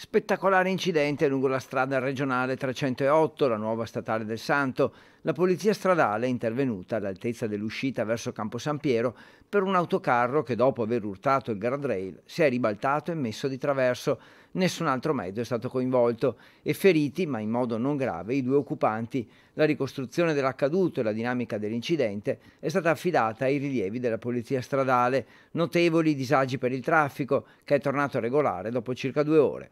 Spettacolare incidente lungo la strada regionale 308, la nuova statale del Santo. La polizia stradale è intervenuta all'altezza dell'uscita verso Campo San Piero per un autocarro che dopo aver urtato il guardrail si è ribaltato e messo di traverso. Nessun altro mezzo è stato coinvolto e feriti, ma in modo non grave, i due occupanti. La ricostruzione dell'accaduto e la dinamica dell'incidente è stata affidata ai rilievi della polizia stradale. Notevoli disagi per il traffico, che è tornato regolare dopo circa due ore.